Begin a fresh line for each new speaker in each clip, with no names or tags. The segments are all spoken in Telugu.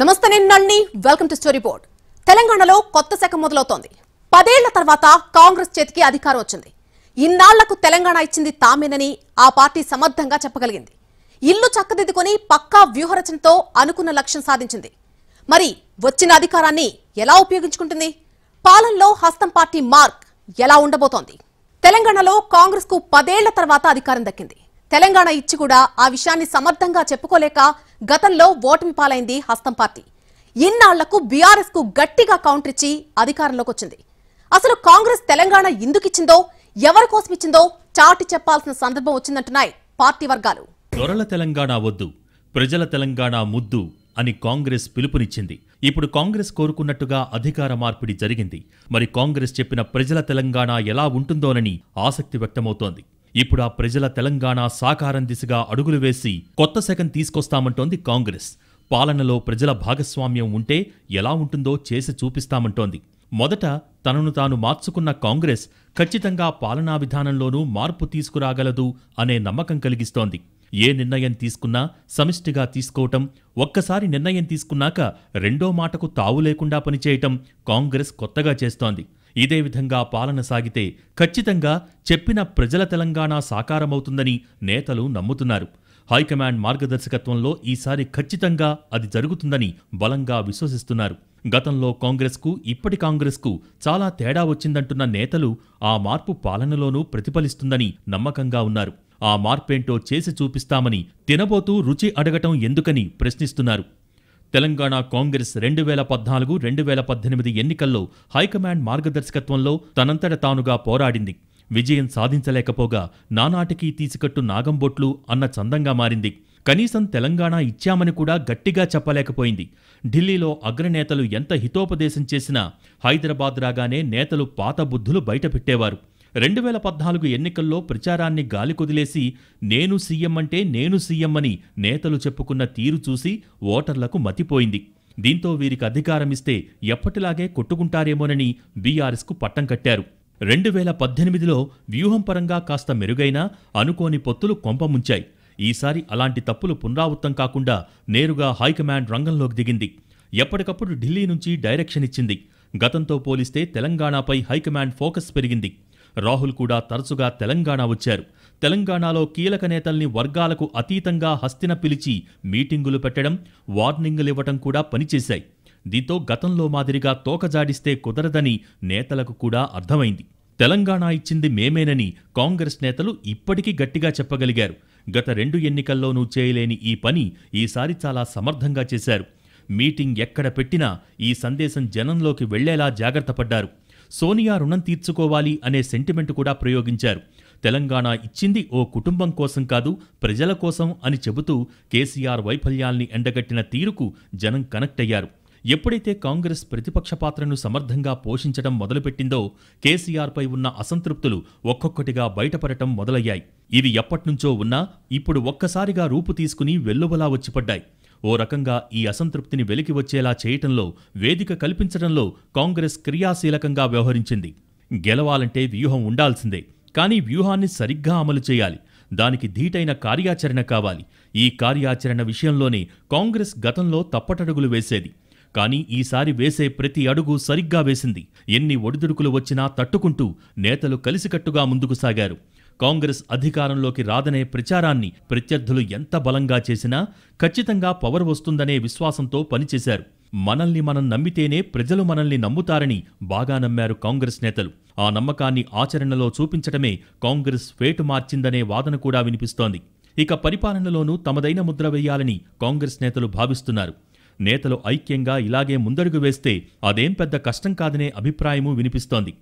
నమస్తే నేను వెల్కమ్ టు స్టోరీ బోర్డ్ తెలంగాణలో కొత్త శాఖ మొదలవుతోంది పదేళ్ల తర్వాత కాంగ్రెస్ చేతికి అధికారం వచ్చింది ఇన్నాళ్లకు తెలంగాణ ఇచ్చింది తామేనని ఆ పార్టీ సమర్థంగా చెప్పగలిగింది ఇల్లు చక్కదిద్దుకొని పక్కా వ్యూహరచనతో అనుకున్న లక్ష్యం సాధించింది మరి వచ్చిన అధికారాన్ని ఎలా ఉపయోగించుకుంటుంది పాలనలో హస్తం పార్టీ మార్క్ ఎలా ఉండబోతోంది తెలంగాణలో కాంగ్రెస్ కు పదేళ్ల తర్వాత అధికారం దక్కింది తెలంగాణ ఇచ్చి కూడా ఆ విషయాన్ని సమర్థంగా చెప్పుకోలేక గతంలో ఓటమి పాలైంది హస్తం పార్టీ ఇన్నాళ్లకు బీఆర్ఎస్ కు గట్టిగా కౌంటర్ ఇచ్చి అధికారంలోకి వచ్చింది అసలు కాంగ్రెస్ తెలంగాణ ఎందుకు ఇచ్చిందో ఎవరి కోసం ఇచ్చిందో చాటి చెప్పాల్సిన సందర్భం వచ్చిందంటున్నాయి పార్టీ వర్గాలు
దొరల తెలంగాణ వద్దు ప్రజల తెలంగాణ ముద్దు అని కాంగ్రెస్ పిలుపునిచ్చింది ఇప్పుడు కాంగ్రెస్ కోరుకున్నట్టుగా అధికార మార్పిడి జరిగింది మరి కాంగ్రెస్ చెప్పిన ప్రజల తెలంగాణ ఎలా ఉంటుందోనని ఆసక్తి వ్యక్తమవుతోంది ఇప్పుడు ఆ ప్రజల తెలంగాణ సాకారం దిశగా అడుగులు వేసి కొత్త శకం తీసుకొస్తామంటోంది కాంగ్రెస్ పాలనలో ప్రజల భాగస్వామ్యం ఉంటే ఎలా ఉంటుందో చేసి చూపిస్తామంటోంది మొదట తనను తాను మార్చుకున్న కాంగ్రెస్ ఖచ్చితంగా పాలనా విధానంలోనూ మార్పు తీసుకురాగలదు అనే నమ్మకం కలిగిస్తోంది ఏ నిర్ణయం తీసుకున్నా సమిష్టిగా తీసుకోవటం ఒక్కసారి నిర్ణయం తీసుకున్నాక రెండో మాటకు తావు లేకుండా పనిచేయటం కాంగ్రెస్ కొత్తగా చేస్తోంది ఇదే విధంగా పాలన సాగితే ఖచ్చితంగా చెప్పిన ప్రజల తెలంగాణ సాకారమవుతుందని నేతలు నమ్ముతున్నారు హైకమాండ్ మార్గదర్శకత్వంలో ఈసారి ఖచ్చితంగా అది జరుగుతుందని బలంగా విశ్వసిస్తున్నారు గతంలో కాంగ్రెస్కు ఇప్పటి కాంగ్రెస్కు చాలా తేడా వచ్చిందంటున్న నేతలు ఆ మార్పు పాలనలోనూ ప్రతిఫలిస్తుందని నమ్మకంగా ఉన్నారు ఆ మార్పేంటో చేసి చూపిస్తామని తినబోతూ రుచి అడగటం ఎందుకని ప్రశ్నిస్తున్నారు తెలంగాణ కాంగ్రెస్ రెండు వేల పద్నాలుగు రెండు వేల పద్దెనిమిది ఎన్నికల్లో హైకమాండ్ మార్గదర్శకత్వంలో తనంతట తానుగా పోరాడింది విజయం సాధించలేకపోగా నానాటికి తీసికట్టు నాగంబొట్లు అన్న చందంగా మారింది కనీసం తెలంగాణ ఇచ్చామని కూడా గట్టిగా చెప్పలేకపోయింది ఢిల్లీలో అగ్రనేతలు ఎంత హితోపదేశం చేసినా హైదరాబాద్ రాగానే నేతలు పాత బుద్ధులు బయటపెట్టేవారు రెండు వేల పద్నాలుగు ఎన్నికల్లో ప్రచారాన్ని గాలికొదిలేసి నేను సీఎం అంటే నేను సీఎం అని నేతలు చెప్పుకున్న తీరు చూసి ఓటర్లకు మతిపోయింది దీంతో వీరికి అధికారమిస్తే ఎప్పటిలాగే కొట్టుకుంటారేమోనని బీఆర్ఎస్కు పట్టం కట్టారు రెండు వేల పద్దెనిమిదిలో వ్యూహం పరంగా కాస్త మెరుగైన అనుకోని పొత్తులు కొంపముంచాయి ఈసారి అలాంటి తప్పులు పునరావృతం కాకుండా నేరుగా హైకమాండ్ రంగంలోకి దిగింది ఎప్పటికప్పుడు ఢిల్లీ నుంచి డైరెక్షన్ ఇచ్చింది గతంతో పోలిస్తే తెలంగాణపై హైకమాండ్ ఫోకస్ పెరిగింది రాహుల్ కూడా తరచుగా తెలంగాణ వచ్చారు తెలంగాణలో కీలక నేతల్ని వర్గాలకు అతీతంగా హస్తిన పిలిచి మీటింగులు పెట్టడం వార్నింగులివ్వటం కూడా పనిచేశాయి దీంతో గతంలో మాదిరిగా తోకజాడిస్తే కుదరదని నేతలకు కూడా అర్థమైంది తెలంగాణ ఇచ్చింది మేమేనని కాంగ్రెస్ నేతలు ఇప్పటికీ గట్టిగా చెప్పగలిగారు గత రెండు ఎన్నికల్లోనూ చేయలేని ఈ పని ఈసారి చాలా సమర్థంగా చేశారు మీటింగ్ ఎక్కడ పెట్టినా ఈ సందేశం జనంలోకి వెళ్లేలా జాగ్రత్త పడ్డారు సోనియా రుణం తీర్చుకోవాలి అనే సెంటిమెంట్ కూడా ప్రయోగించారు తెలంగాణ ఇచ్చింది ఓ కుటుంబం కోసం కాదు ప్రజల కోసం అని చెబుతూ కేసీఆర్ వైఫల్యాల్ని ఎండగట్టిన తీరుకు జనం కనెక్ట్ అయ్యారు ఎప్పుడైతే కాంగ్రెస్ ప్రతిపక్ష పాత్రను సమర్థంగా పోషించడం మొదలుపెట్టిందో కేసీఆర్పై ఉన్న అసంతృప్తులు ఒక్కొక్కటిగా బయటపడటం మొదలయ్యాయి ఇవి ఎప్పట్నుంచో ఉన్నా ఇప్పుడు ఒక్కసారిగా రూపు తీసుకుని వెల్లువలా వచ్చిపడ్డాయి ఓ రకంగా ఈ అసంతృప్తిని వెలికి వచ్చేలా చేయటంలో వేదిక కల్పించడంలో కాంగ్రెస్ క్రియాశీలకంగా వ్యవహరించింది గెలవాలంటే వ్యూహం ఉండాల్సిందే కానీ వ్యూహాన్ని సరిగ్గా అమలు చేయాలి దానికి ధీటైన కార్యాచరణ కావాలి ఈ కార్యాచరణ విషయంలోనే కాంగ్రెస్ గతంలో తప్పటడుగులు వేసేది కానీ ఈసారి వేసే ప్రతి అడుగు సరిగ్గా వేసింది ఎన్ని ఒడిదుడుకులు వచ్చినా తట్టుకుంటూ నేతలు కలిసికట్టుగా ముందుకు సాగారు కాంగ్రెస్ అధికారంలోకి రాదనే ప్రచారాన్ని ప్రత్యర్థులు ఎంత బలంగా చేసినా ఖచ్చితంగా పవర్ వస్తుందనే విశ్వాసంతో పనిచేశారు మనల్ని మనం నమ్మితేనే ప్రజలు మనల్ని నమ్ముతారని బాగా నమ్మారు కాంగ్రెస్ నేతలు ఆ నమ్మకాన్ని ఆచరణలో చూపించడమే కాంగ్రెస్ వేటు మార్చిందనే వాదన కూడా వినిపిస్తోంది ఇక పరిపాలనలోనూ తమదైన ముద్ర వేయాలని కాంగ్రెస్ నేతలు భావిస్తున్నారు నేతలు ఐక్యంగా ఇలాగే ముందడుగు వేస్తే అదేం పెద్ద కష్టం కాదనే అభిప్రాయమూ వినిపిస్తోంది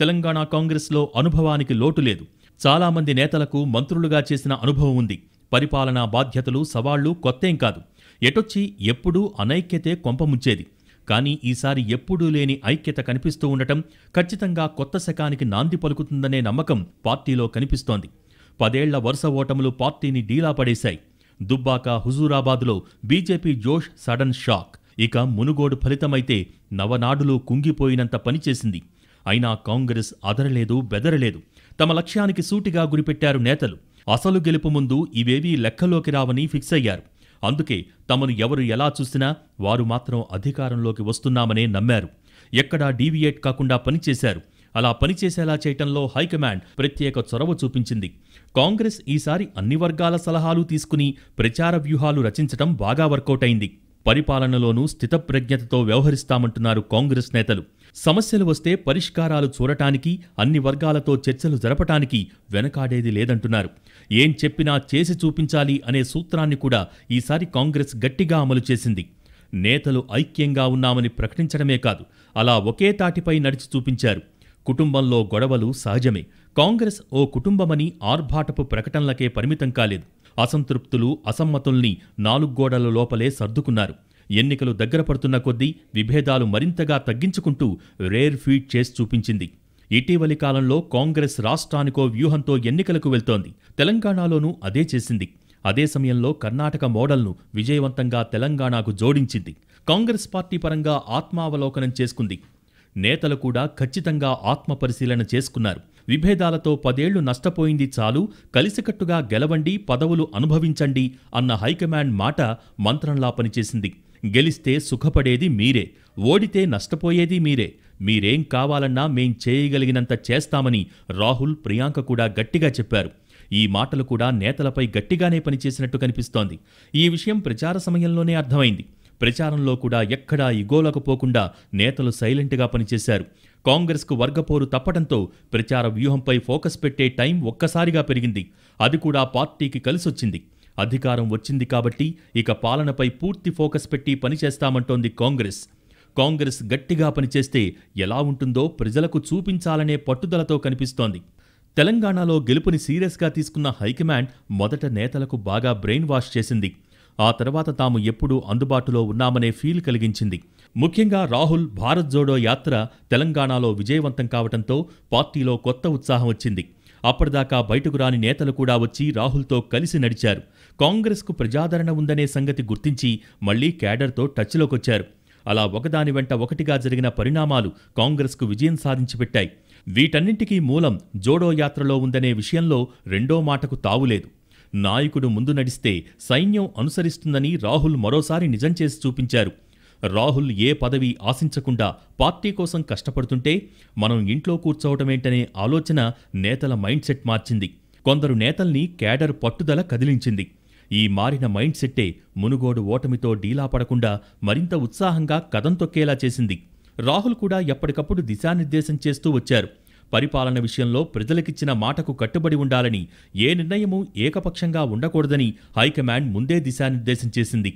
తెలంగాణ కాంగ్రెస్లో అనుభవానికి లోటు లేదు చాలామంది నేతలకు మంత్రులుగా చేసిన అనుభవం ఉంది పరిపాలనా బాధ్యతలు సవాళ్లు కొత్తేం కాదు ఎటొచ్చి ఎప్పుడూ అనైక్యతే కొంపముంచేది కానీ ఈసారి ఎప్పుడూ లేని ఐక్యత కనిపిస్తూ ఉండటం ఖచ్చితంగా కొత్త శకానికి నాంది పలుకుతుందనే నమ్మకం పార్టీలో కనిపిస్తోంది పదేళ్ల వరుస ఓటములు పార్టీని డీలా పడేశాయి దుబ్బాక హుజూరాబాద్లో బీజేపీ జోష్ సడన్ షాక్ ఇక మునుగోడు ఫలితమైతే నవనాడులు కుంగిపోయినంత పనిచేసింది అయినా కాంగ్రెస్ అదరలేదు బెదరలేదు తమ లక్ష్యానికి సూటిగా గురిపెట్టారు నేతలు అసలు గెలుపు ముందు ఇవేవీ లెక్కలోకి రావని ఫిక్స్ అయ్యారు అందుకే తమను ఎవరు ఎలా చూసినా వారు మాత్రం అధికారంలోకి వస్తున్నామనే నమ్మారు ఎక్కడా డీవియేట్ కాకుండా పనిచేశారు అలా పనిచేసేలా చేయటంలో హైకమాండ్ ప్రత్యేక చొరవ చూపించింది కాంగ్రెస్ ఈసారి అన్ని వర్గాల సలహాలు తీసుకుని ప్రచార వ్యూహాలు రచించటం బాగా వర్కౌట్ అయింది పరిపాలనలోనూ స్థితప్రజ్ఞతతో వ్యవహరిస్తామంటున్నారు కాంగ్రెస్ నేతలు సమస్యలు వస్తే పరిష్కారాలు చూడటానికి అన్ని వర్గాలతో చర్చలు జరపటానికి వెనకాడేది లేదంటున్నారు ఏం చెప్పినా చేసి చూపించాలి అనే సూత్రాన్ని కూడా ఈసారి కాంగ్రెస్ గట్టిగా అమలు చేసింది నేతలు ఐక్యంగా ఉన్నామని ప్రకటించడమే కాదు అలా ఒకే తాటిపై నడిచి చూపించారు కుటుంబంలో గొడవలు సహజమే కాంగ్రెస్ ఓ కుటుంబమని ఆర్భాటపు ప్రకటనలకే పరిమితం కాలేదు అసంతృప్తులు అసమ్మతుల్ని నాలుగు గోడల లోపలే సర్దుకున్నారు ఎన్నికలు దగ్గరపడుతున్న కొద్దీ విభేదాలు మరింతగా తగ్గించుకుంటూ రేర్ ఫీట్ చేసి చూపించింది ఇటీవలి కాలంలో కాంగ్రెస్ రాష్ట్రానికో వ్యూహంతో ఎన్నికలకు వెళ్తోంది తెలంగాణలోనూ అదే చేసింది అదే సమయంలో కర్ణాటక మోడల్ను విజయవంతంగా తెలంగాణకు జోడించింది కాంగ్రెస్ పార్టీ పరంగా ఆత్మావలోకనం చేసుకుంది నేతలు కూడా ఖచ్చితంగా ఆత్మపరిశీలన చేసుకున్నారు విభేదాలతో పదేళ్లు నష్టపోయింది చాలు కలిసికట్టుగా గెలవండి పదవులు అనుభవించండి అన్న హైకమాండ్ మాట మంత్రంలా పనిచేసింది గెలిస్తే సుఖపడేది మీరే ఓడితే నష్టపోయేది మీరే మీరేం కావాలన్నా మేం చేయగలిగినంత చేస్తామని రాహుల్ ప్రియాంక కూడా గట్టిగా చెప్పారు ఈ మాటలు కూడా నేతలపై గట్టిగానే పనిచేసినట్టు కనిపిస్తోంది ఈ విషయం ప్రచార సమయంలోనే అర్థమైంది ప్రచారంలో కూడా ఎక్కడా ఇగోలకపోకుండా పోకుండా నేతలు సైలెంట్గా పనిచేశారు కాంగ్రెస్కు వర్గపోరు తప్పడంతో ప్రచార వ్యూహంపై ఫోకస్ పెట్టే టైం ఒక్కసారిగా పెరిగింది అది కూడా పార్టీకి కలిసొచ్చింది అధికారం వచ్చింది కాబట్టి ఇక పాలనపై పూర్తి ఫోకస్ పెట్టి పనిచేస్తామంటోంది కాంగ్రెస్ కాంగ్రెస్ గట్టిగా పనిచేస్తే ఎలా ఉంటుందో ప్రజలకు చూపించాలనే పట్టుదలతో కనిపిస్తోంది తెలంగాణలో గెలుపుని సీరియస్గా తీసుకున్న హైకమాండ్ మొదట నేతలకు బాగా బ్రెయిన్ వాష్ చేసింది ఆ తర్వాత తాము ఎప్పుడూ అందుబాటులో ఉన్నామనే ఫీల్ కలిగించింది ముఖ్యంగా రాహుల్ భారత్ జోడో యాత్ర తెలంగాణలో విజయవంతం కావడంతో పార్టీలో కొత్త ఉత్సాహం వచ్చింది అప్పటిదాకా బయటకు రాని నేతలు కూడా వచ్చి రాహుల్తో కలిసి నడిచారు కాంగ్రెస్కు ప్రజాదరణ ఉందనే సంగతి గుర్తించి మళ్లీ క్యాడర్తో టచ్లోకొచ్చారు అలా ఒకదాని వెంట ఒకటిగా జరిగిన పరిణామాలు కాంగ్రెస్కు విజయం సాధించిపెట్టాయి వీటన్నింటికీ మూలం జోడో యాత్రలో ఉందనే విషయంలో రెండో మాటకు తావులేదు నాయకుడు ముందు నడిస్తే సైన్యం అనుసరిస్తుందని రాహుల్ మరోసారి నిజం చేసి చూపించారు రాహుల్ ఏ పదవి ఆశించకుండా పార్టీ కోసం కష్టపడుతుంటే మనం ఇంట్లో కూర్చోవటమేంటనే ఆలోచన నేతల మైండ్ సెట్ మార్చింది కొందరు నేతల్ని కేడర్ పట్టుదల కదిలించింది ఈ మారిన మైండ్ సెట్టే మునుగోడు ఓటమితో డీలా పడకుండా మరింత ఉత్సాహంగా కథం తొక్కేలా చేసింది రాహుల్ కూడా ఎప్పటికప్పుడు దిశానిర్దేశం చేస్తూ వచ్చారు పరిపాలన విషయంలో ప్రజలకిచ్చిన మాటకు కట్టుబడి ఉండాలని ఏ నిర్ణయమూ ఏకపక్షంగా ఉండకూడదని హైకమాండ్ ముందే దిశానిర్దేశం చేసింది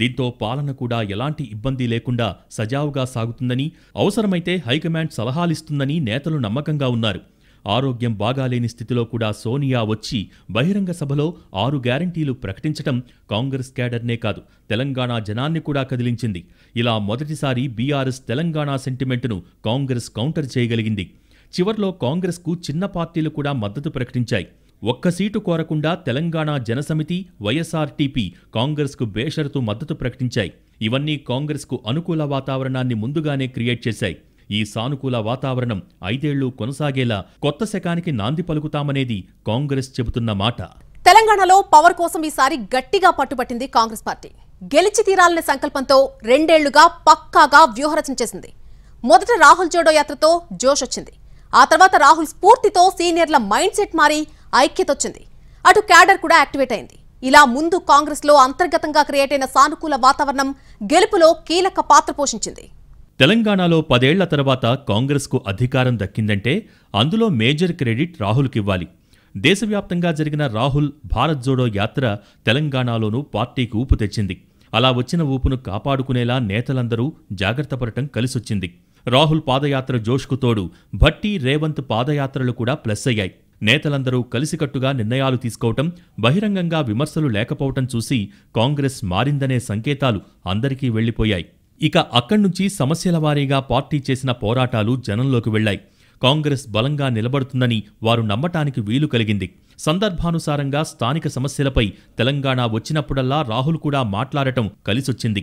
దీంతో పాలన కూడా ఎలాంటి ఇబ్బంది లేకుండా సజావుగా సాగుతుందని అవసరమైతే హైకమాండ్ సలహాలిస్తుందని నేతలు నమ్మకంగా ఉన్నారు ఆరోగ్యం బాగాలేని స్థితిలో కూడా సోనియా వచ్చి బహిరంగ సభలో ఆరు గ్యారంటీలు ప్రకటించటం కాంగ్రెస్ క్యాడర్నే కాదు తెలంగాణ జనాన్ని కూడా కదిలించింది ఇలా మొదటిసారి బీఆర్ఎస్ తెలంగాణ సెంటిమెంటును కాంగ్రెస్ కౌంటర్ చేయగలిగింది చివర్లో కాంగ్రెస్కు చిన్న పార్టీలు కూడా మద్దతు ప్రకటించాయి ఒక్క సీటు కోరకుండా తెలంగాణ జనసమితి వైఎస్ఆర్టీపీ కాంగ్రెస్కు బేషరతు మద్దతు ప్రకటించాయి ఇవన్నీ కాంగ్రెస్కు అనుకూల వాతావరణాన్ని ముందుగానే క్రియేట్ చేశాయి ఈ సానుకూల వాతావరణం ఐదేళ్లు కొనసాగేలా కొత్త శకానికి నాంది పలుకుతామనేది కాంగ్రెస్ చెబుతున్న మాట
తెలంగాణలో పవర్ కోసం ఈసారి గట్టిగా పట్టుబట్టింది కాంగ్రెస్ పార్టీ గెలిచి తీరాలనే సంకల్పంతో రెండేళ్లుగా పక్కాగా వ్యూహరచన చేసింది మొదట రాహుల్ జోడో యాత్రతో జోష్ వచ్చింది ఆ తర్వాత రాహుల్ స్ఫూర్తితో సీనియర్ల మైండ్ సెట్ మారి ఐక్యత వచ్చింది అటు క్యాడర్ కూడా యాక్టివేట్ అయింది ఇలా ముందు కాంగ్రెస్లో అంతర్గతంగా క్రియేట్ అయిన సానుకూల వాతావరణం గెలుపులో కీలక పాత్ర పోషించింది
తెలంగాణలో పదేళ్ల తర్వాత కాంగ్రెస్కు అధికారం దక్కిందంటే అందులో మేజర్ క్రెడిట్ రాహుల్కివ్వాలి దేశవ్యాప్తంగా జరిగిన రాహుల్ భారత్ జోడో యాత్ర తెలంగాణలోనూ పార్టీకి ఊపు తెచ్చింది అలా వచ్చిన ఊపును కాపాడుకునేలా నేతలందరూ జాగ్రత్తపడటం కలిసొచ్చింది రాహుల్ పాదయాత్ర జోష్కు తోడు భట్టి రేవంత్ పాదయాత్రలు కూడా ప్లస్ అయ్యాయి నేతలందరూ కలిసికట్టుగా నిర్ణయాలు తీసుకోవటం బహిరంగంగా విమర్శలు లేకపోవటం చూసి కాంగ్రెస్ మారిందనే సంకేతాలు అందరికీ వెళ్లిపోయాయి ఇక అక్కడ్నుంచి సమస్యల వారీగా పార్టీ చేసిన పోరాటాలు జనంలోకి వెళ్లాయి కాంగ్రెస్ బలంగా నిలబడుతుందని వారు నమ్మటానికి వీలు కలిగింది సందర్భానుసారంగా స్థానిక సమస్యలపై తెలంగాణ వచ్చినప్పుడల్లా రాహుల్ కూడా మాట్లాడటం కలిసొచ్చింది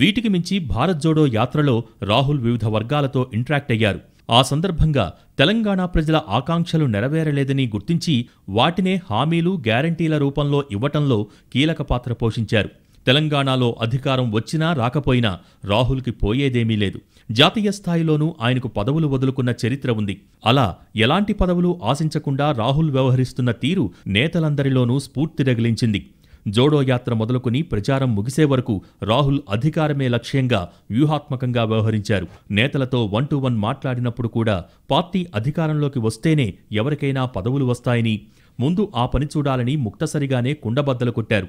వీటికి మించి భారత్ జోడో యాత్రలో రాహుల్ వివిధ వర్గాలతో ఇంటరాక్ట్ అయ్యారు ఆ సందర్భంగా తెలంగాణ ప్రజల ఆకాంక్షలు నెరవేరలేదని గుర్తించి వాటినే హామీలు గ్యారంటీల రూపంలో ఇవ్వటంలో కీలక పాత్ర పోషించారు తెలంగాణలో అధికారం వచ్చినా రాకపోయినా రాహుల్కి పోయేదేమీ లేదు జాతీయ స్థాయిలోనూ ఆయనకు పదవులు వదులుకున్న చరిత్ర ఉంది అలా ఎలాంటి పదవులు ఆశించకుండా రాహుల్ వ్యవహరిస్తున్న తీరు నేతలందరిలోనూ స్ఫూర్తి రగిలించింది జోడో యాత్ర మొదలుకుని ప్రచారం ముగిసే వరకు రాహుల్ అధికారమే లక్ష్యంగా వ్యూహాత్మకంగా వ్యవహరించారు నేతలతో వన్ టు వన్ మాట్లాడినప్పుడు కూడా పార్టీ అధికారంలోకి వస్తేనే ఎవరికైనా పదవులు వస్తాయని ముందు ఆ పని చూడాలని ముక్తసరిగానే కుండబద్దలు కొట్టారు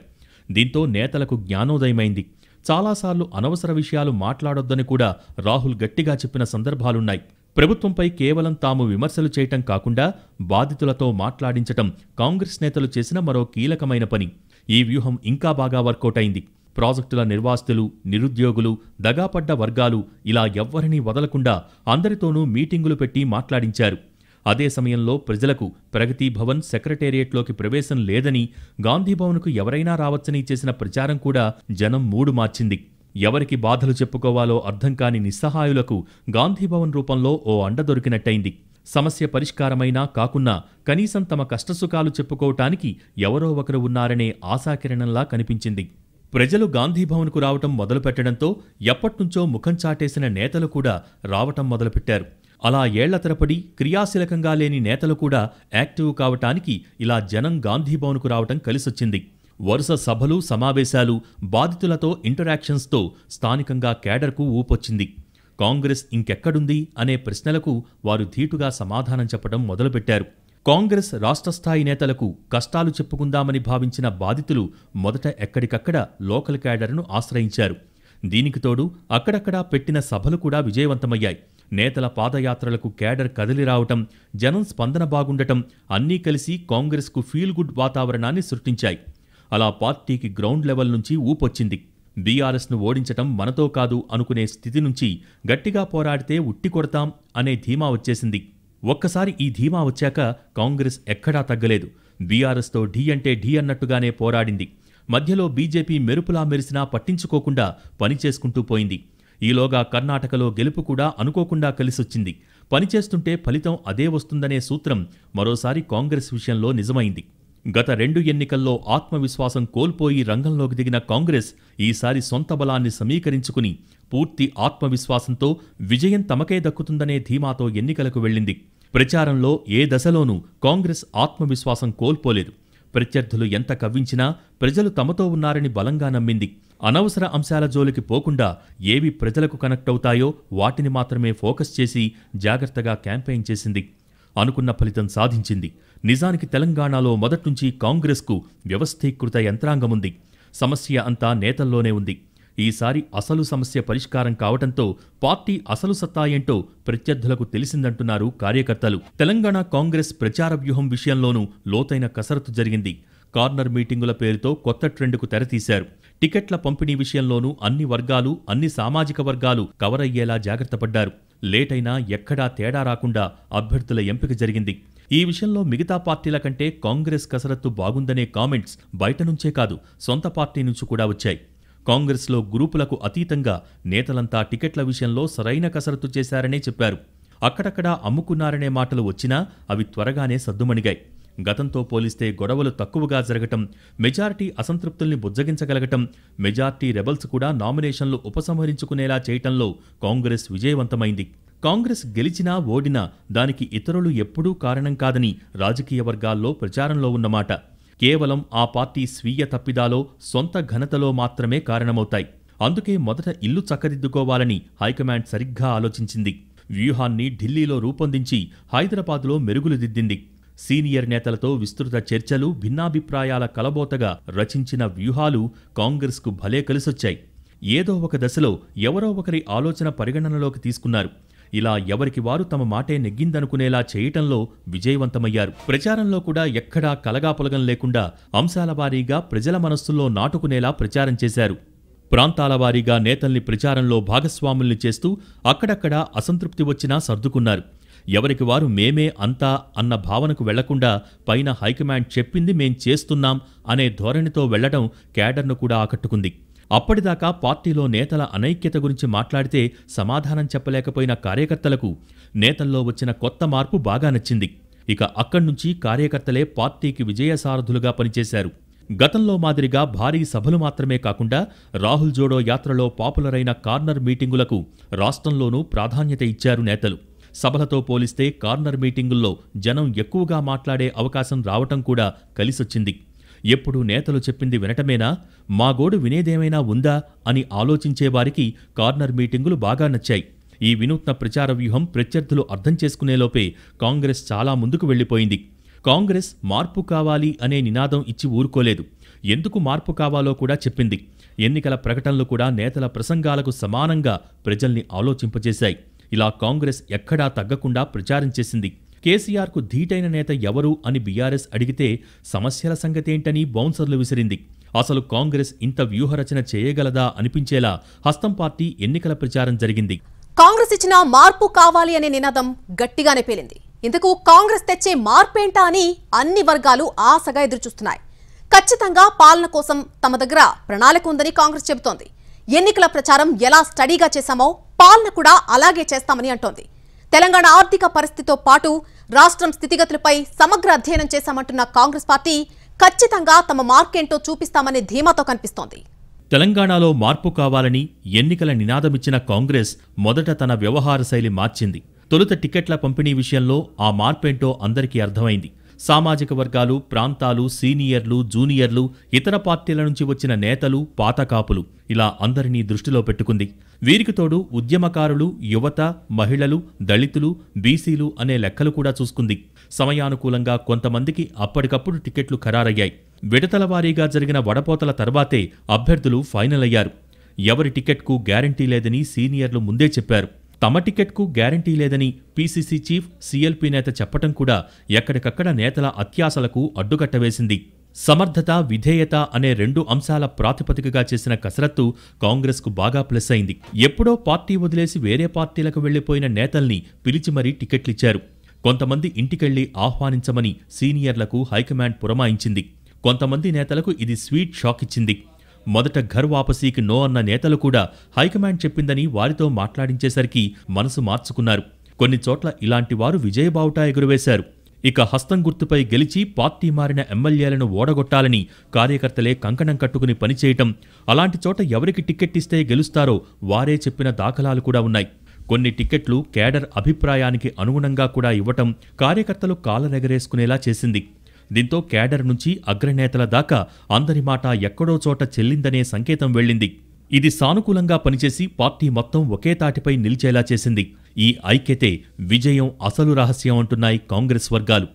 దీంతో నేతలకు జ్ఞానోదయమైంది చాలాసార్లు అనవసర విషయాలు మాట్లాడొద్దని కూడా రాహుల్ గట్టిగా చెప్పిన సందర్భాలున్నాయి ప్రభుత్వంపై కేవలం తాము విమర్శలు చేయటం కాకుండా బాధితులతో మాట్లాడించటం కాంగ్రెస్ నేతలు చేసిన మరో కీలకమైన పని ఈ వ్యూహం ఇంకా బాగా వర్కౌట్ అయింది ప్రాజెక్టుల నిర్వాసితులు నిరుద్యోగులు దగాపడ్డ వర్గాలు ఇలా ఎవ్వరినీ వదలకుండా అందరితోనూ మీటింగులు పెట్టి మాట్లాడించారు అదే సమయంలో ప్రజలకు ప్రగతి భవన్ సెక్రటేరియట్లోకి ప్రవేశం లేదని గాంధీభవన్కు ఎవరైనా రావచ్చని చేసిన ప్రచారం కూడా జనం మూడు మార్చింది ఎవరికి బాధలు చెప్పుకోవాలో అర్థం కాని నిస్సహాయులకు గాంధీభవన్ రూపంలో ఓ అండ దొరికినట్టయింది సమస్య పరిష్కారమైనా కాకున్నా కనీసం తమ కష్టసుఖాలు చెప్పుకోవటానికి ఎవరో ఒకరు ఉన్నారనే ఆశాకిరణంలా కనిపించింది ప్రజలు గాంధీభవన్కు రావటం మొదలుపెట్టడంతో ఎప్పట్నుంచో ముఖం చాటేసిన నేతలు కూడా రావటం మొదలుపెట్టారు అలా ఏళ్ల తరపడి క్రియాశీలకంగా లేని నేతలు కూడా యాక్టివ్ కావటానికి ఇలా జనం గాంధీభవన్కు రావటం కలిసొచ్చింది వరుస సభలు సమావేశాలు బాధితులతో ఇంటరాక్షన్స్తో స్థానికంగా కేడర్కు ఊపొచ్చింది కాంగ్రెస్ ఇంకెక్కడుంది అనే ప్రశ్నలకు వారు ధీటుగా సమాధానం చెప్పడం మొదలుపెట్టారు కాంగ్రెస్ రాష్ట్రస్థాయి నేతలకు కష్టాలు చెప్పుకుందామని భావించిన బాధితులు మొదట ఎక్కడికక్కడ లోకల్ క్యాడర్ను ఆశ్రయించారు దీనికి తోడు అక్కడక్కడా పెట్టిన సభలు కూడా విజయవంతమయ్యాయి నేతల పాదయాత్రలకు క్యాడర్ కదిలి రావటం జనం స్పందన బాగుండటం అన్నీ కలిసి కాంగ్రెస్కు ఫీల్గుడ్ వాతావరణాన్ని సృష్టించాయి అలా పార్టీకి గ్రౌండ్ లెవెల్ నుంచి ఊపొచ్చింది బీఆర్ఎస్ను ఓడించటం మనతో కాదు అనుకునే స్థితి నుంచి గట్టిగా పోరాడితే ఉట్టి కొడతాం అనే ధీమా వచ్చేసింది ఒక్కసారి ఈ ధీమా వచ్చాక కాంగ్రెస్ ఎక్కడా తగ్గలేదు బీఆర్ఎస్తో ఢీ అంటే ఢీ అన్నట్టుగానే పోరాడింది మధ్యలో బీజేపీ మెరుపులా మెరిసినా పట్టించుకోకుండా పనిచేసుకుంటూ పోయింది ఈలోగా కర్ణాటకలో గెలుపు కూడా అనుకోకుండా కలిసొచ్చింది పనిచేస్తుంటే ఫలితం అదే వస్తుందనే సూత్రం మరోసారి కాంగ్రెస్ విషయంలో నిజమైంది గత రెండు ఎన్నికల్లో ఆత్మవిశ్వాసం కోల్పోయి రంగంలోకి దిగిన కాంగ్రెస్ ఈసారి సొంత బలాన్ని సమీకరించుకుని పూర్తి ఆత్మవిశ్వాసంతో విజయం తమకే దక్కుతుందనే ధీమాతో ఎన్నికలకు వెళ్ళింది ప్రచారంలో ఏ దశలోనూ కాంగ్రెస్ ఆత్మవిశ్వాసం కోల్పోలేదు ప్రత్యర్థులు ఎంత కవ్వించినా ప్రజలు తమతో ఉన్నారని బలంగా నమ్మింది అనవసర అంశాల జోలికి పోకుండా ఏవి ప్రజలకు కనెక్ట్ అవుతాయో వాటిని మాత్రమే ఫోకస్ చేసి జాగ్రత్తగా క్యాంపెయిన్ చేసింది అనుకున్న ఫలితం సాధించింది నిజానికి తెలంగాణలో మొదట్నుంచి కాంగ్రెస్కు వ్యవస్థీకృత యంత్రాంగముంది సమస్య అంతా నేతల్లోనే ఉంది ఈసారి అసలు సమస్య పరిష్కారం కావటంతో పార్టీ అసలు సత్తా ఏంటో ప్రత్యర్థులకు తెలిసిందంటున్నారు కార్యకర్తలు తెలంగాణ కాంగ్రెస్ ప్రచార వ్యూహం విషయంలోనూ లోతైన కసరత్తు జరిగింది కార్నర్ మీటింగుల పేరుతో కొత్త ట్రెండ్కు తెరతీశారు టికెట్ల పంపిణీ విషయంలోనూ అన్ని వర్గాలు అన్ని సామాజిక వర్గాలు కవర్ అయ్యేలా జాగ్రత్తపడ్డారు లేటైనా ఎక్కడా తేడా రాకుండా అభ్యర్థుల ఎంపిక జరిగింది ఈ విషయంలో మిగతా పార్టీల కంటే కాంగ్రెస్ కసరత్తు బాగుందనే కామెంట్స్ బయట నుంచే కాదు సొంత పార్టీ నుంచి కూడా వచ్చాయి కాంగ్రెస్లో గ్రూపులకు అతీతంగా నేతలంతా టికెట్ల విషయంలో సరైన కసరత్తు చేశారనే చెప్పారు అక్కడక్కడా అమ్ముకున్నారనే మాటలు వచ్చినా అవి త్వరగానే సద్దుమణిగాయి గతంతో పోలిస్తే గొడవలు తక్కువగా జరగటం మెజార్టీ అసంతృప్తుల్ని బుజ్జగించగలగటం మెజార్టీ రెబల్స్ కూడా నామినేషన్లు ఉపసంహరించుకునేలా చేయటంలో కాంగ్రెస్ విజయవంతమైంది కాంగ్రెస్ గెలిచినా ఓడినా దానికి ఇతరులు ఎప్పుడూ కారణం కాదని రాజకీయ వర్గాల్లో ప్రచారంలో ఉన్నమాట కేవలం ఆ పార్టీ స్వీయ తప్పిదాలో సొంత ఘనతలో మాత్రమే కారణమవుతాయి అందుకే మొదట ఇల్లు చక్కదిద్దుకోవాలని హైకమాండ్ సరిగ్గా ఆలోచించింది వ్యూహాన్ని ఢిల్లీలో రూపొందించి హైదరాబాద్లో మెరుగులు దిద్దింది సీనియర్ నేతలతో విస్తృత చర్చలు భిన్నాభిప్రాయాల కలబోతగా రచించిన వ్యూహాలు కాంగ్రెస్కు భలే కలిసొచ్చాయి ఏదో ఒక దశలో ఎవరో ఒకరి ఆలోచన పరిగణనలోకి తీసుకున్నారు ఇలా ఎవరికి వారు తమ మాటే నెగ్గిందనుకునేలా చేయటంలో విజయవంతమయ్యారు ప్రచారంలో కూడా ఎక్కడా కలగాపులగం లేకుండా అంశాల వారీగా ప్రజల మనస్సుల్లో నాటుకునేలా ప్రచారం చేశారు ప్రాంతాల వారీగా నేతల్ని ప్రచారంలో భాగస్వాముల్ని చేస్తూ అక్కడక్కడా అసంతృప్తి వచ్చినా సర్దుకున్నారు ఎవరికి వారు మేమే అంతా అన్న భావనకు వెళ్లకుండా పైన హైకమాండ్ చెప్పింది మేం చేస్తున్నాం అనే ధోరణితో వెళ్లడం క్యాడర్ను కూడా ఆకట్టుకుంది అప్పటిదాకా పార్టీలో నేతల అనైక్యత గురించి మాట్లాడితే సమాధానం చెప్పలేకపోయిన కార్యకర్తలకు నేతల్లో వచ్చిన కొత్త మార్పు బాగా నచ్చింది ఇక అక్కడ్నుంచి కార్యకర్తలే పార్టీకి విజయసారథులుగా పనిచేశారు గతంలో మాదిరిగా భారీ సభలు మాత్రమే కాకుండా రాహుల్ జోడో యాత్రలో పాపులర్ అయిన కార్నర్ మీటింగులకు రాష్ట్రంలోనూ ప్రాధాన్యత ఇచ్చారు నేతలు సభలతో పోలిస్తే కార్నర్ మీటింగుల్లో జనం ఎక్కువగా మాట్లాడే అవకాశం రావటం కూడా కలిసొచ్చింది ఎప్పుడు నేతలు చెప్పింది వినటమేనా మా గోడు వినేదేమైనా ఉందా అని ఆలోచించేవారికి కార్నర్ మీటింగులు బాగా నచ్చాయి ఈ వినూత్న ప్రచార వ్యూహం ప్రత్యర్థులు అర్థం చేసుకునేలోపే కాంగ్రెస్ చాలా ముందుకు వెళ్ళిపోయింది కాంగ్రెస్ మార్పు కావాలి అనే నినాదం ఇచ్చి ఊరుకోలేదు ఎందుకు మార్పు కావాలో కూడా చెప్పింది ఎన్నికల ప్రకటనలు కూడా నేతల ప్రసంగాలకు సమానంగా ప్రజల్ని ఆలోచింపజేశాయి ఇలా కాంగ్రెస్ ఎక్కడా తగ్గకుండా ప్రచారం చేసింది కేసీఆర్కు ధీటైన నేత ఎవరు అని బీఆర్ఎస్ అడిగితే సమస్యల సంగతేంటని బౌన్సర్లు విసిరింది అసలు కాంగ్రెస్ ఇంత వ్యూహరచన చేయగలదా అనిపించేలా హస్తం పార్టీ ఎన్నికల ప్రచారం జరిగింది
కాంగ్రెస్ ఇచ్చిన మార్పు కావాలి అనే నినాదం గట్టిగానే పేలింది ఇందుకు కాంగ్రెస్ తెచ్చే మార్పేంటా అని అన్ని వర్గాలు ఆశగా ఎదురుచూస్తున్నాయి ఖచ్చితంగా పాలన కోసం తమ దగ్గర ప్రణాళిక ఉందని కాంగ్రెస్ చెబుతోంది ఎన్నికల ప్రచారం ఎలా స్టడీగా చేశామో పాలన కూడా అలాగే చేస్తామని అంటోంది తెలంగాణ ఆర్థిక పరిస్థితితో పాటు రాష్ట్రం స్థితిగతులపై సమగ్ర అధ్యయనం చేశామంటున్న కాంగ్రెస్ పార్టీ ఖచ్చితంగా తమ మార్కేంటో చూపిస్తామనే ధీమాతో కనిపిస్తోంది
తెలంగాణలో మార్పు కావాలని ఎన్నికల నినాదమిచ్చిన కాంగ్రెస్ మొదట తన వ్యవహార శైలి మార్చింది తొలుత టికెట్ల పంపిణీ విషయంలో ఆ మార్పేంటో అందరికీ అర్థమైంది సామాజిక వర్గాలు ప్రాంతాలు సీనియర్లు జూనియర్లు ఇతర పార్టీల నుంచి వచ్చిన నేతలు పాతకాపులు ఇలా అందరినీ దృష్టిలో పెట్టుకుంది వీరికి తోడు ఉద్యమకారులు యువత మహిళలు దళితులు బీసీలు అనే లెక్కలు కూడా చూసుకుంది సమయానుకూలంగా కొంతమందికి అప్పటికప్పుడు టికెట్లు ఖరారయ్యాయి విడతల వారీగా జరిగిన వడపోతల తర్వాతే అభ్యర్థులు ఫైనల్ అయ్యారు ఎవరి టికెట్కు గ్యారంటీ లేదని సీనియర్లు ముందే చెప్పారు తమ టికెట్కు గ్యారంటీ లేదని పీసీసీ చీఫ్ సీఎల్పీ నేత చెప్పటం కూడా ఎక్కడికక్కడ నేతల అత్యాశలకు అడ్డుకట్టవేసింది సమర్థత విధేయత అనే రెండు అంశాల ప్రాతిపదికగా చేసిన కసరత్తు కాంగ్రెస్కు బాగా ప్లస్ అయింది ఎప్పుడో పార్టీ వదిలేసి వేరే పార్టీలకు వెళ్లిపోయిన నేతల్ని పిలిచి మరీ టికెట్లిచ్చారు కొంతమంది ఇంటికెళ్లి ఆహ్వానించమని సీనియర్లకు హైకమాండ్ పురమాయించింది కొంతమంది నేతలకు ఇది స్వీట్ షాక్ ఇచ్చింది మొదట ఘర్ వాపసీకి నో అన్న నేతలు కూడా హైకమాండ్ చెప్పిందని వారితో మాట్లాడించేసరికి మనసు మార్చుకున్నారు కొన్ని చోట్ల ఇలాంటి వారు విజయబావుటా ఎగురవేశారు ఇక హస్తం గుర్తుపై గెలిచి పార్టీ మారిన ఎమ్మెల్యేలను ఓడగొట్టాలని కార్యకర్తలే కంకణం కట్టుకుని పనిచేయటం అలాంటి చోట ఎవరికి టికెట్ ఇస్తే గెలుస్తారో వారే చెప్పిన దాఖలాలు కూడా ఉన్నాయి కొన్ని టికెట్లు కేడర్ అభిప్రాయానికి అనుగుణంగా కూడా ఇవ్వటం కార్యకర్తలు కాలనెగరేసుకునేలా చేసింది దీంతో క్యాడర్ నుంచి అగ్రనేతల దాకా అందరి మాట ఎక్కడో చోట చెల్లిందనే సంకేతం వెళ్లింది ఇది సానుకూలంగా పనిచేసి పార్టీ మొత్తం ఒకే తాటిపై నిలిచేలా చేసింది ఈ ఐక్యతే విజయం అసలు రహస్యం అంటున్నాయి కాంగ్రెస్ వర్గాలు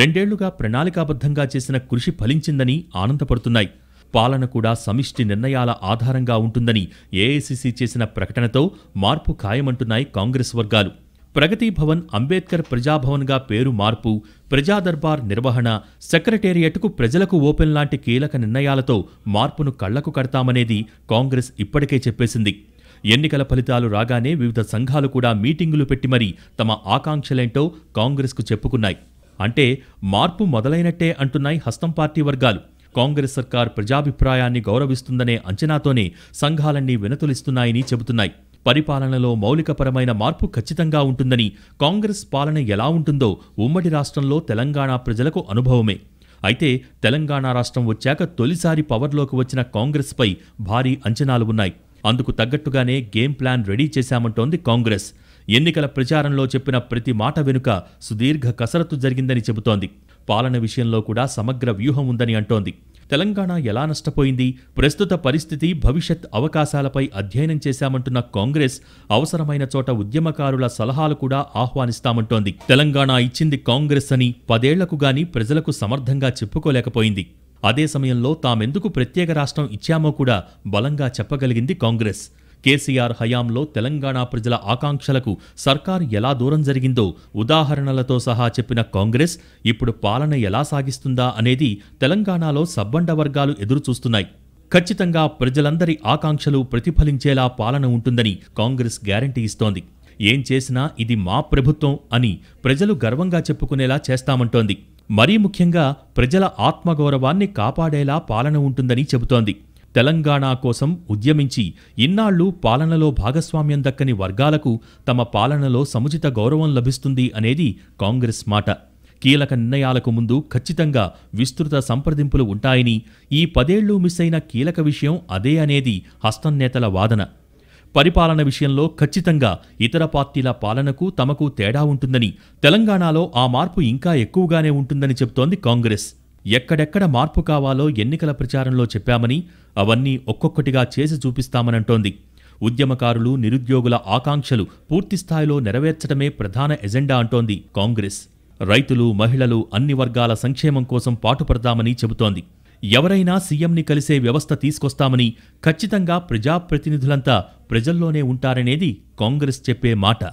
రెండేళ్లుగా ప్రణాళికాబద్ధంగా చేసిన కృషి ఫలించిందని ఆనందపడుతున్నాయి పాలన కూడా సమిష్టి నిర్ణయాల ఆధారంగా ఉంటుందని ఏఐసిసి చేసిన ప్రకటనతో మార్పు ఖాయమంటున్నాయి కాంగ్రెస్ వర్గాలు ప్రగతి భవన్ అంబేద్కర్ ప్రజాభవన్గా పేరు మార్పు ప్రజాదర్బార్ నిర్వహణ సెక్రటేరియట్కు ప్రజలకు ఓపెన్ లాంటి కీలక నిర్ణయాలతో మార్పును కళ్లకు కడతామనేది కాంగ్రెస్ ఇప్పటికే చెప్పేసింది ఎన్నికల ఫలితాలు రాగానే వివిధ సంఘాలు కూడా మీటింగులు పెట్టి మరీ తమ ఆకాంక్షలేంటో కాంగ్రెస్కు చెప్పుకున్నాయి అంటే మార్పు మొదలైనట్టే అంటున్నాయి హస్తం పార్టీ వర్గాలు కాంగ్రెస్ సర్కార్ ప్రజాభిప్రాయాన్ని గౌరవిస్తుందనే అంచనాతోనే సంఘాలన్నీ వినతులిస్తున్నాయని చెబుతున్నాయి పరిపాలనలో మౌలికపరమైన మార్పు ఖచ్చితంగా ఉంటుందని కాంగ్రెస్ పాలన ఎలా ఉంటుందో ఉమ్మడి రాష్ట్రంలో తెలంగాణ ప్రజలకు అనుభవమే అయితే తెలంగాణ రాష్ట్రం వచ్చాక తొలిసారి పవర్లోకి వచ్చిన కాంగ్రెస్పై భారీ అంచనాలు ఉన్నాయి అందుకు తగ్గట్టుగానే గేమ్ ప్లాన్ రెడీ చేశామంటోంది కాంగ్రెస్ ఎన్నికల ప్రచారంలో చెప్పిన ప్రతి మాట వెనుక సుదీర్ఘ కసరత్తు జరిగిందని చెబుతోంది పాలన విషయంలో కూడా సమగ్ర వ్యూహం ఉందని అంటోంది తెలంగాణ ఎలా నష్టపోయింది ప్రస్తుత పరిస్థితి భవిష్యత్ అవకాశాలపై అధ్యయనం చేశామంటున్న కాంగ్రెస్ అవసరమైన చోట ఉద్యమకారుల సలహాలు కూడా ఆహ్వానిస్తామంటోంది తెలంగాణ ఇచ్చింది కాంగ్రెస్ అని పదేళ్లకు గాని ప్రజలకు సమర్థంగా చెప్పుకోలేకపోయింది అదే సమయంలో తామెందుకు ప్రత్యేక రాష్ట్రం ఇచ్చామో కూడా బలంగా చెప్పగలిగింది కాంగ్రెస్ కేసీఆర్ హయాంలో తెలంగాణ ప్రజల ఆకాంక్షలకు సర్కారు ఎలా దూరం జరిగిందో ఉదాహరణలతో సహా చెప్పిన కాంగ్రెస్ ఇప్పుడు పాలన ఎలా సాగిస్తుందా అనేది తెలంగాణలో సబ్బండ వర్గాలు ఎదురుచూస్తున్నాయి ఖచ్చితంగా ప్రజలందరి ఆకాంక్షలు ప్రతిఫలించేలా పాలన ఉంటుందని కాంగ్రెస్ గ్యారంటీ ఇస్తోంది ఏం చేసినా ఇది మా ప్రభుత్వం అని ప్రజలు గర్వంగా చెప్పుకునేలా చేస్తామంటోంది మరీ ముఖ్యంగా ప్రజల ఆత్మగౌరవాన్ని కాపాడేలా పాలన ఉంటుందని చెబుతోంది తెలంగాణ కోసం ఉద్యమించి ఇన్నాళ్లు పాలనలో భాగస్వామ్యం దక్కని వర్గాలకు తమ పాలనలో సముచిత గౌరవం లభిస్తుంది అనేది కాంగ్రెస్ మాట కీలక నిర్ణయాలకు ముందు ఖచ్చితంగా విస్తృత సంప్రదింపులు ఉంటాయని ఈ పదేళ్లు మిస్ అయిన కీలక విషయం అదే అనేది హస్తం నేతల వాదన పరిపాలన విషయంలో ఖచ్చితంగా ఇతర పార్టీల పాలనకు తమకు తేడా ఉంటుందని తెలంగాణలో ఆ మార్పు ఇంకా ఎక్కువగానే ఉంటుందని చెబుతోంది కాంగ్రెస్ ఎక్కడెక్కడ మార్పు కావాలో ఎన్నికల ప్రచారంలో చెప్పామని అవన్నీ ఒక్కొక్కటిగా చేసి చూపిస్తామనంటోంది ఉద్యమకారులు నిరుద్యోగుల ఆకాంక్షలు పూర్తిస్థాయిలో నెరవేర్చడమే ప్రధాన ఎజెండా అంటోంది కాంగ్రెస్ రైతులు మహిళలు అన్ని వర్గాల సంక్షేమం కోసం పాటుపడతామని చెబుతోంది ఎవరైనా సీఎంని కలిసే వ్యవస్థ తీసుకొస్తామని ఖచ్చితంగా ప్రజాప్రతినిధులంతా ప్రజల్లోనే ఉంటారనేది కాంగ్రెస్ చెప్పే మాట